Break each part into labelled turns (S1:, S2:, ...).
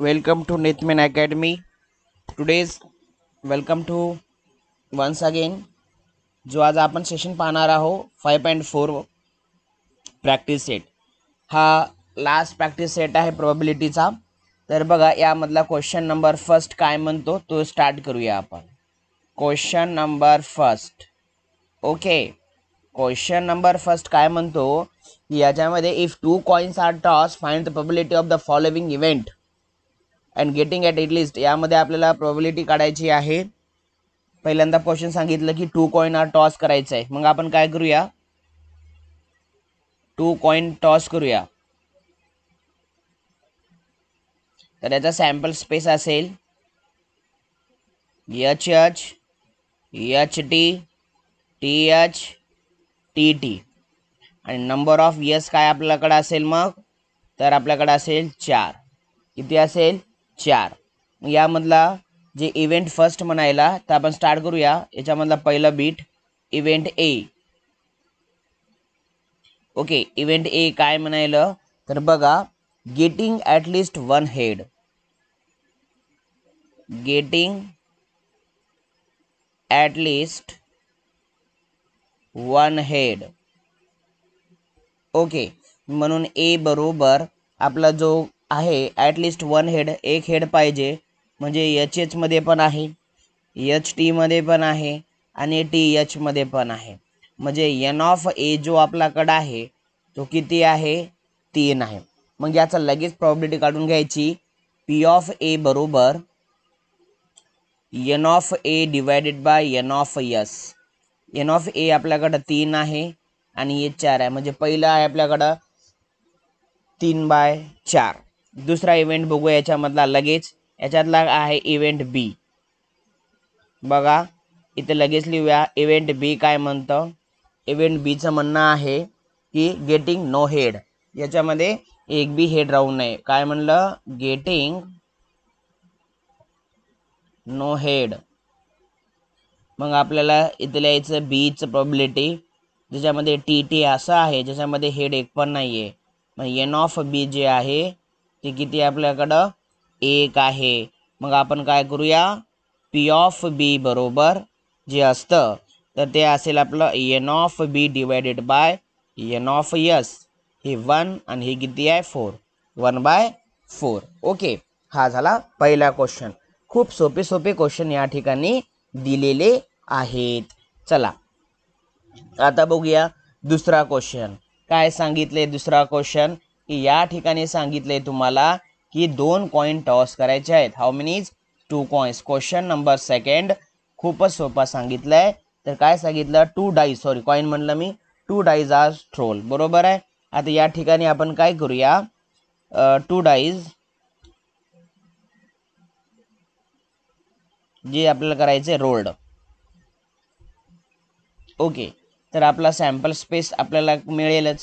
S1: welcome to Nithman Academy today's welcome to once again जो आज आपण सेशन पाहणार आहोत five point four practice set हा लास्ट प्रॅक्टिस सेट आहे प्रॉबिलिटीचा तर बघा यामधला क्वेश्चन नंबर फर्स्ट काय म्हणतो तो स्टार्ट करूया आपण question number first okay question number first काय म्हणतो याच्यामध्ये if two coins are toss find the probability of the following event and getting at least यामध्ये आपल्याला प्रॉबिलिटी काढायची आहे पहिल्यांदा क्वेश्चन सांगितलं की टू कॉईन हा टॉस करायचा आहे मग आपण काय करूया टू कॉईन टॉस करूया तर याचा सॅम्पल स्पेस असेल H H H T T H T T आणि नंबर ऑफ यस काय आपल्याकडे असेल मग तर आपल्याकडे असेल चार किती असेल चार यामधला जे इव्हेंट फर्स्ट म्हणायला तर आपण स्टार्ट करूया याच्यामधला पहिला बीट event A okay event A काय म्हणायला तर बघा getting least one head getting least one head okay म्हणून ए बरोबर आपला जो आहे ॲटलिस्ट वन हेड एक हेड पाहिजे म्हणजे एच एचमध्ये पण आहे एच टीमध्ये पण आहे आणि टी एचमध्ये पण आहे म्हणजे एन ऑफ ए जो आपल्याकडं आहे तो किती आहे तीन आहे मग याचा लगेच प्रॉब्लिटी काढून घ्यायची पी ऑफ ए बरोबर N of A divided by N of S N of A आपल्याकडं तीन आहे आणि हे चार आहे म्हणजे पहिलं आहे आपल्याकडं तीन बाय चार दुसरा इव्हेंट बघूया याच्यामधला लगेच याच्यातला आहे इव्हेंट बी बघा इथे लगेच लिहूया इव्हेंट बी काय म्हणतं इव्हेंट बीचं म्हणणं आहे की गेटिंग नो हेड याच्यामध्ये एक बी हेड राहू नये काय म्हणलं गेटिंग नो हेड मग आपल्याला इथे लिहायचं बीचं प्रॉबिलिटी ज्याच्यामध्ये टी टी असं आहे ज्याच्यामध्ये हेड एक पण नाही आहे मग एन ऑफ बी जे आहे ते किती आपल्याकडं एक आहे मग आपण काय करूया पी ऑफ बी बरोबर जे असतं तर ते असेल आपलं N of B divided by N of S हे वन आणि हे किती आहे four one by four okay हा झाला पहिला क्वेश्चन खूप सोपे सोपे क्वेश्चन या ठिकाणी दिलेले आहेत चला आता बघूया दुसरा क्वेश्चन काय सांगितले दुसरा क्वेश्चन की या ठिकाणी सांगितलंय तुम्हाला की दोन कॉईन टॉस करायचे आहेत how many two coins question number second खूपच सोपा सांगितलंय तर काय सांगितलं टू डाईज सॉरी कॉईन म्हणलं मी टू डाईज आर थ्रोल बरोबर आहे आता या ठिकाणी आपण काय करूया टू डाईज जे आपल्याला करायचे रोल्ड ओके तर आपला सॅम्पल स्पेस आपल्याला मिळेलच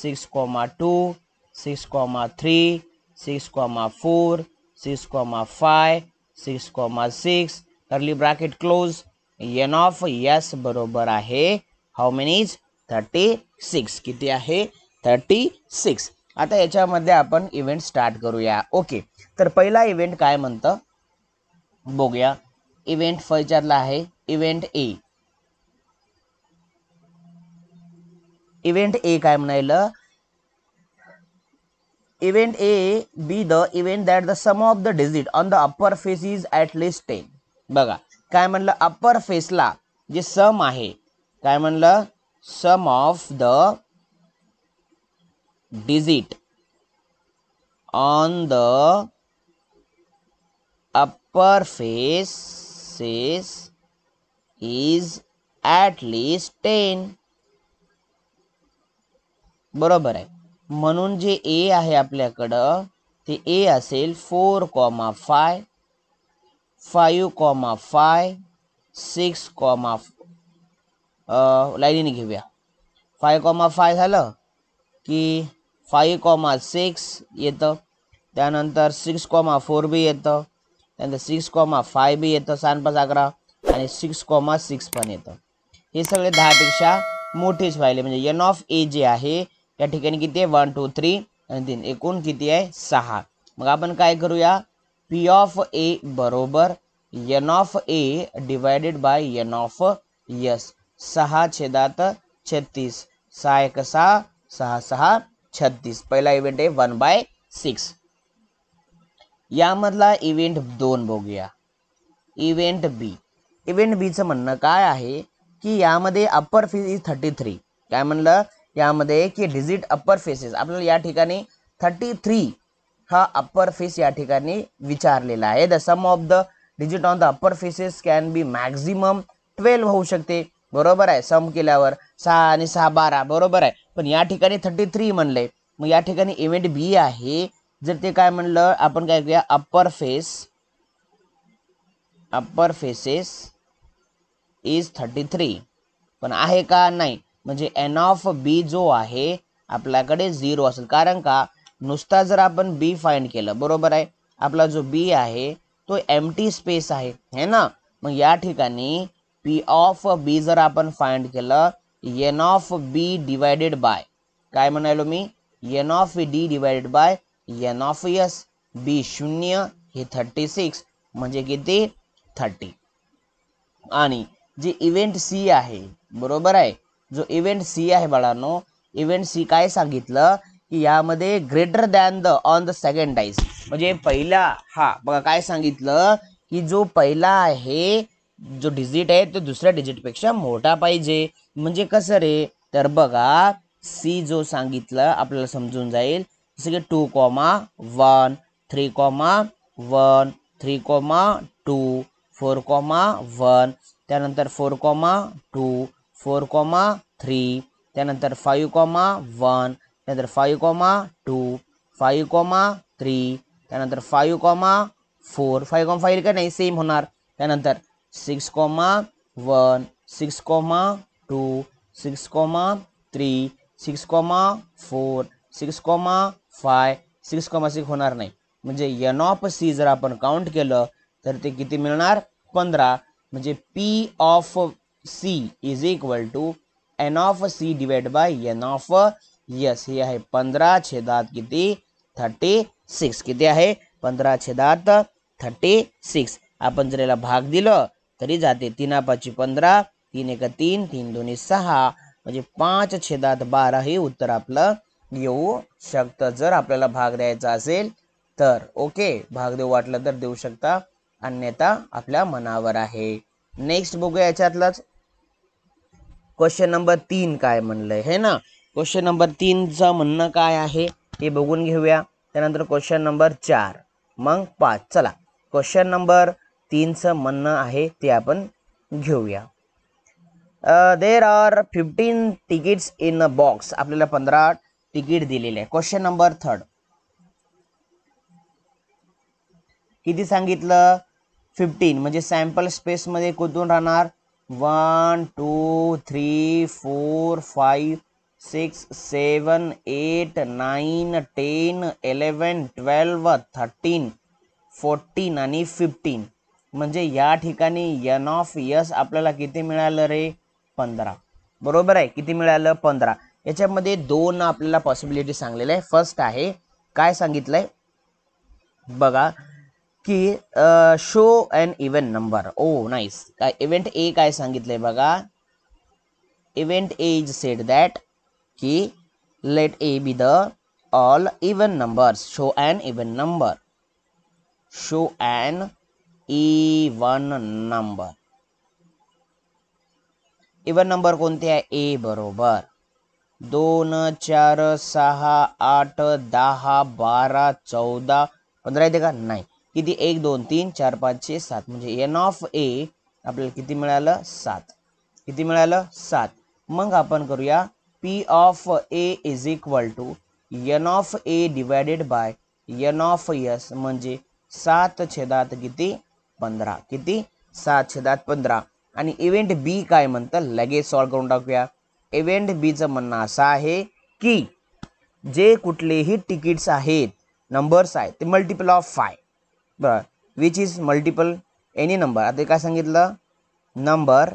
S1: six comma two six comma three six comma four six comma five six comma six curly bracket close N of S बरोबर आहे हाऊ मेनीज थर्टी सिक्स किती आहे थर्टी सिक्स आता याच्यामध्ये आपण इव्हेंट स्टार्ट करूया ओके तर पहिला इव्हेंट काय म्हणतं बघूया इव्हेंट फैचारला आहे इव्हेंट ए इव्हेंट ए काय म्हणायला event A be the event that the sum of the digit on the upper face is at least ten बघा काय म्हणलं अप्पर फेसला जे सम आहे काय म्हणलं sum of the digit on the upper face is at least ten बरोबर आहे म्हणून जे ए आहे आपल्याकडं ते ए असेल four comma five five comma five six comma लाईनीने घेऊया फाय कॉमा फाय झालं की फाईव्ह कॉमा सिक्स येतं त्यानंतर सिक्स कॉमा फोर बी येतं त्यानंतर सिक्स कॉमा फाय बी येतं सान पाच अकरा आणि सिक्स कॉमा सिक्स पण येतं हे सगळे दहापेक्षा मोठेच व्हायले म्हणजे एन ऑफ ए जे आहे या ठिकाणी किती आहे वन टू थ्री आणि तीन एकूण किती आहे सहा मग आपण काय करूया पी ऑफ ए बरोबर N of A divided by N of S सहा छेदात छत्तीस सहा एक सहा सहा सहा छत्तीस पहिला इव्हेंट आहे वन बाय सिक्स यामधला इव्हेंट दोन बघूया इव्हेंट बी इव्हेंट बीचं म्हणणं काय आहे की यामध्ये upper faces is thirty three काय म्हणलं यामध्ये की डिजिट अप्पर फेसेस आपल्याला या ठिकाणी थर्टी थ्री हा अप्पर फेस या ठिकाणी विचारलेला आहे the sum of the digit on the upper faces can be maximum twelve होऊ शकते बरोबर आहे सम केल्यावर सहा आणि सहा बारा बरोबर आहे पण या ठिकाणी थर्टी थ्री म्हणलंय मग या ठिकाणी इव्हेंट बी आहे जर ते काय म्हणलं आपण काय करूया upper face upper faces is thirty three पण आहे का नाही म्हणजे एन ऑफ बी जो आहे आपल्याकडे झिरो असेल कारण का नुसता जर आपण बी फाइंड केलं बरोबर आहे आपला जो बी आहे तो एम टी स्पेस आहे है ना मग या ठिकाणी पी ऑफ बी जर आपण फाइंड केलं N of B divided by काय म्हणायलो मी N of D divided by N of S B शून्य हे थर्टी सिक्स म्हणजे किती थर्टी आणि जे इव्हेंट सी आहे बरोबर आहे जो इव्हेंट सी आहे बाळांनो इव्हेंट सी काय सांगितलं की यामध्ये greater than the on the second dice म्हणजे पहिला हा बघा काय सांगितलं की जो पहिला आहे जो डिजिट आहे तो दुसऱ्या डिजिटपेक्षा मोठा पाहिजे म्हणजे कसं रे तर बघा सी जो सांगितलं आपल्याला समजून जाईल जसं की two comma one three comma one three comma two four comma one त्यानंतर four comma two four comma three त्यानंतर फाइव कॉमा वन त्यानंतर five comma two five comma three त्यानंतर five comma four five comma five का नहीं same होणार त्यानंतर six comma one six comma two six comma three six comma four six comma five six comma six होणार नाही म्हणजे N of C जर आपण काउंट केलं तर ते किती मिळणार पंधरा म्हणजे P of C is equal to N of C divide by N of S हे आहे पंधरा छेदात किती थर्टी सिक्स किती आहे पंधरा छेदात थर्टी सिक्स आपण जर याला भाग दिलं तरी जाते तीन पाची पंधरा तीन एक तीन तीन दोन्ही सहा म्हणजे पाच छेदात बारा हे उत्तर आपलं येऊ शकतं जर आपल्याला भाग द्यायचा असेल तर ओके भाग देऊ वाटलं तर देऊ शकता अन्यथा आपल्या मनावर आहे नेक्स्ट बघूया याच्यातलाच क्वेश्चन नंबर तीन काय म्हणलंय हे ना क्वेश्चन नंबर तीनचं म्हणणं काय आहे हे बघून घेऊया त्यानंतर क्वेश्चन नंबर चार मग पाच चला क्वेश्चन नंबर तीनचं म्हणणं आहे ते आपण घेऊया there are fifteen tickets in a box आपल्याला पंधरा तिकीट दिलेले आहे क्वेश्चन नंबर थर्ड किती सांगितलं फिफ्टीन म्हणजे सॅम्पल स्पेसमध्ये कुठून राहणार one two three four five six seven eight nine ten eleven twelve thirteen fourteen आणि फिफ्टीन म्हणजे या ठिकाणी यन ऑफ यस आपल्याला किती मिळालं रे पंधरा बरोबर आहे किती मिळालं पंधरा याच्यामध्ये दोन आपल्याला पॉसिबिलिटी सांगलेल्या आहे फर्स्ट आहे काय सांगितलंय बघा की show and event number O nice काय इव्हेंट ए काय सांगितलंय बघा event A is set that की let A be the all even numbers show and even number show and one number even number कोणते आहे ए बरोबर दोन चार सहा आठ दहा बारा चौदा पंधरा येते का नाही किती एक दोन तीन चार पाच छे सात म्हणजे एन ऑफ ए आपल्याला किती मिळालं सात किती मिळालं सात मग आपण करूया P of A is equal to N of A divided by N of S म्हणजे सात छेदात किती पंधरा किती सात छेदात पंधरा आणि इव्हेंट बी काय म्हणतं लगेच सॉल्व्ह करून टाकूया इव्हेंट बीचं म्हणणं असं आहे की जे कुठलेही तिकीट्स आहेत नंबर्स आहेत ते मल्टिपल ऑफ फाय बरं which is multiple any number आता काय सांगितलं number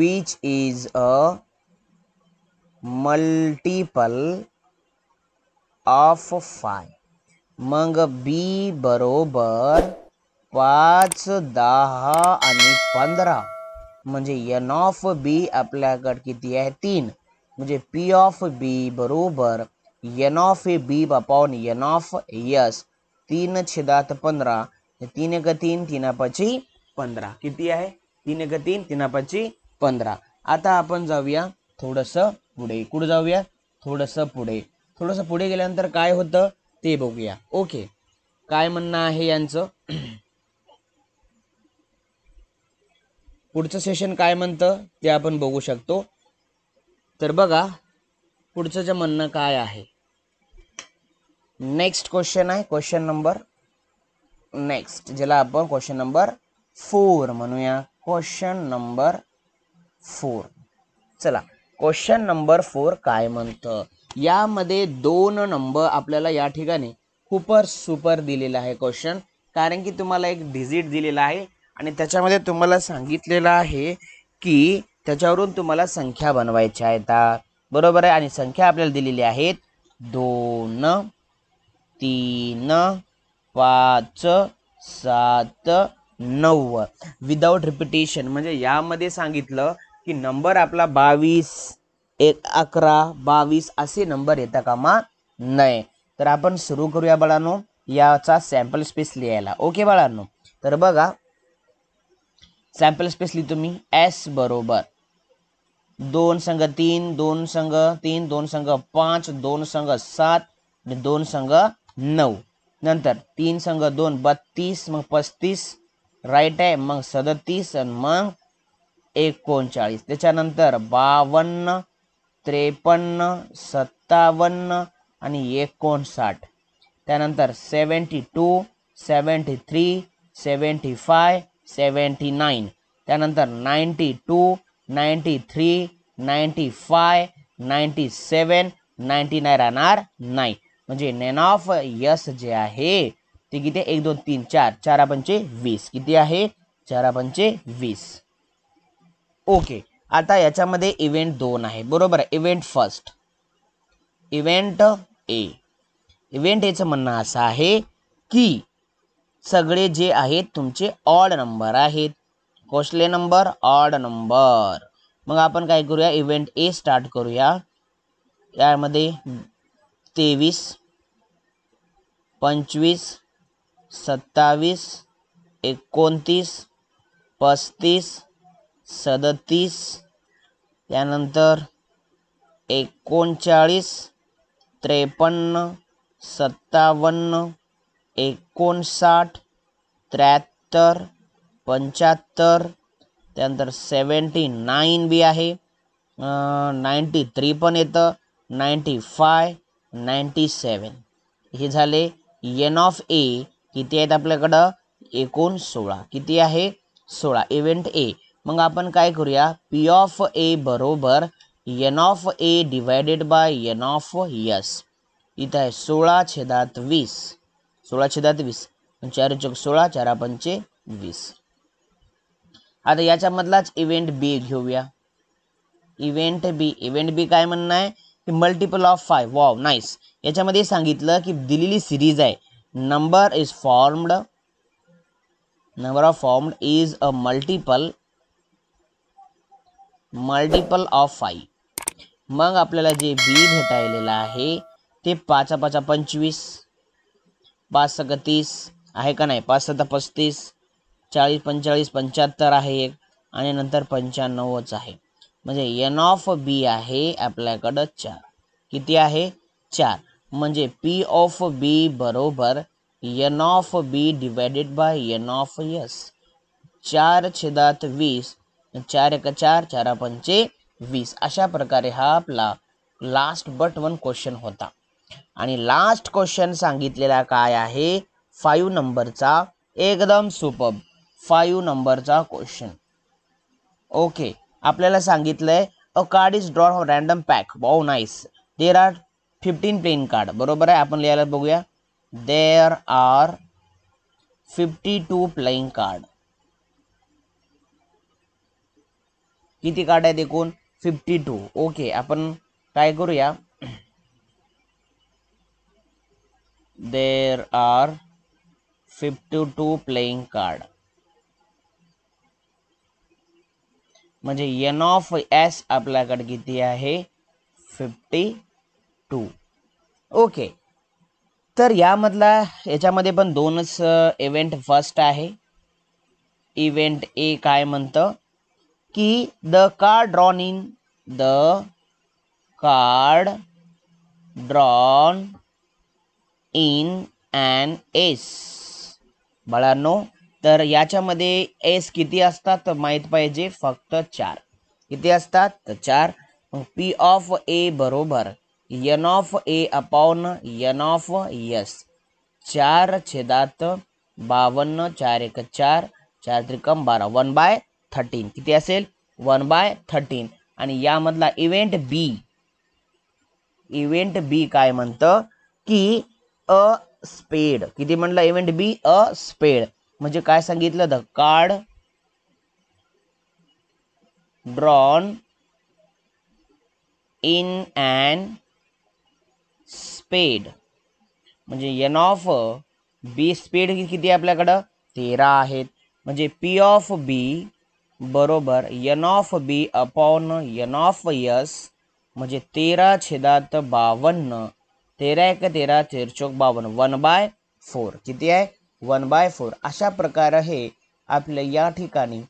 S1: which is a multiple of five मग बी बरोबर पाच दहा आणि पंधरा म्हणजे एन ऑफ बी आपल्याकडे किती आहे तीन म्हणजे पी ऑफ बी बरोबर एन ऑफ ए बीब अपॉन एन ऑफ यस तीन छेदात पंधरा तीन ग तीन तीनापची पंधरा किती आहे तीन ग तीन तीनापची पंधरा आता आपण जाऊया थोडस पुढे कुठे जाऊया थोडस पुढे थोडंसं पुढे गेल्यानंतर काय होतं ते बघूया ओके काय म्हणणं आहे यांचं पुढचं सेशन काय म्हणतं ते आपण बघू शकतो तर बघा पुढचं जे म्हणणं काय आहे नेक्स्ट क्वेश्चन आहे क्वेश्चन नंबर नेक्स्ट ज्याला आपण क्वेश्चन नंबर फोर म्हणूया क्वेश्चन नंबर फोर चला क्वेश्चन नंबर फोर काय म्हणतं यामध्ये दोन नंबर आपल्याला या ठिकाणी खूपच सुपर दिलेला आहे क्वेश्चन कारण की तुम्हाला एक डिजिट दिलेला आहे आणि त्याच्यामध्ये तुम्हाला सांगितलेलं आहे की त्याच्यावरून तुम्हाला संख्या बनवायच्या येतात बरोबर आहे आणि संख्या आपल्याला दिलेली आहेत दोन तीन पाच सात नऊ विदाउट रिपिटेशन म्हणजे यामध्ये सांगितलं की नंबर आपला बावीस एक अकरा बावीस असे नंबर येता कामा नये तर आपण सुरू करूया बाळांनो याचा सॅम्पल स्पेस लिहायला ओके बाळांनो तर बघा सॅम्पल स्पेस लिहितो मी एस बरोबर दोन संघ तीन दोन संघ तीन दोन संघ पाच दोन संघ सात दोन संघ नऊ नंतर तीन संघ दोन बत्तीस मग पस्तीस राईट आहे मग सदतीस आणि मग एकोणचाळीस त्याच्यानंतर बावन्न त्रेपन्न सत्तावन्न आणि एकोणसाठ त्यानंतर seventy two seventy three seventy five seventy nine त्यानंतर ninety two ninety seven ninety nine राहणार नाही म्हणजे नेन ऑफ यस जे आहे ते किती एक दोन तीन चार चारा पंचे वीस किती आहे चारा पंचे वीस ओके आता याच्यामध्ये इव्हेंट दोन आहे बरोबर event first event A event एचं म्हणणं असं आहे की सगळे जे आहेत तुमचे ऑड नंबर आहेत कोसले नंबर ऑड नंबर मग आपण काय करूया इव्हेंट ए स्टार्ट करूया यामध्ये तेवीस पंचवीस सत्तावीस एकोणतीस पस्तीस सदतीस त्यानंतर एकोणचाळीस त्रेपन्न सत्तावन्न एकोणसाठ त्र्याहत्तर पंच्याहत्तर त्यानंतर सेवन्टी नाईन बी आहे नाईन्टी थ्री पण येतं नाईंटी फाय नाईन्टी सेवन हे झाले एन ऑफ ए किती आहेत आपल्याकडं एकूण सोळा किती आहे सोळा इव्हेंट ए मग आपण काय करूया पी ऑफ ए बरोबर N of A divided by N of S इथं आहे सोळा छेदात वीस सोळा छेदात वीस चार चौक सोळा चारा पंचे वीस आता याच्यामधलाच इव्हेंट बी घेऊया इव्हेंट बी इव्हेंट बी काय म्हणणं आहे की multiple of five wow nice याच्यामध्ये सांगितलं की दिलेली सिरीज आहे number is formed number of formed is a multiple multiple of five मग आपल्याला जे बी भेटायलेलं आहे ते पाचा पाचा पंचवीस पाच सगतीस आहे का नाही पाच सत्ता पस्तीस चाळीस पंचेचाळीस पंच्याहत्तर आहे एक आणि नंतर पंच्याण्णवच आहे म्हणजे एन ऑफ बी आहे आपल्याकडं चार किती आहे चार म्हणजे पी ऑफ बी बरोबर N of B divided by N of S चार छेदात वीस चार एक चार चार पंचे वीस अशा प्रकारे हा आपला लास्ट बट वन क्वेश्चन होता आणि लास्ट क्वेश्चन सांगितलेला काय आहे फाईव्ह नंबरचा एकदम सुपब फाईव्ह नंबरचा क्वेश्चन ओके आपल्याला सांगितलंय अ कार्ड इज ड्रॉ हॉ रॅन्डम पॅक बॉ nice there are fifteen plain card बरोबर आहे आपण लिहायला बघूया there are fifty two playing card किती कार्ड आहेत एकूण फिफ्टी टू ओके आपण काय करूया there are fifty two playing card म्हणजे एन ऑफ एस आपल्याकडे किती आहे फिफ्टी टू ओके तर यामधला याच्यामध्ये पण दोनच इव्हेंट uh, फर्स्ट आहे इव्हेंट ए काय म्हणतं की the card drawn in the card drawn in and S बाळांनो तर याच्यामध्ये एस किती असतात तर माहीत पाहिजे फक्त चार किती असतात तर चार पी ऑफ ए बरोबर N of A upon N of S चार छेदात बावन्न चार एक चार चार त्रिकम बारा वन बाय थर्टीन किती असेल वन बाय थर्टीन आणि यामधला इव्हेंट बी इव्हेंट बी काय म्हणतं की अ स्पेड किती म्हणलं इव्हेंट बी अ स्पेड म्हणजे काय सांगितलं the card drawn in and spade म्हणजे एन ऑफ बी स्पेड किती आहे आपल्याकडं तेरा आहेत म्हणजे पी ऑफ बी बरोबर N of B upon N of S म्हणजे तेरा छेदात बावन्न तेरा एक तेरा तेरचोक बावन्न वन बाय फोर किती आहे वन बाय फोर अशा प्रकारे हे आपले या ठिकाणी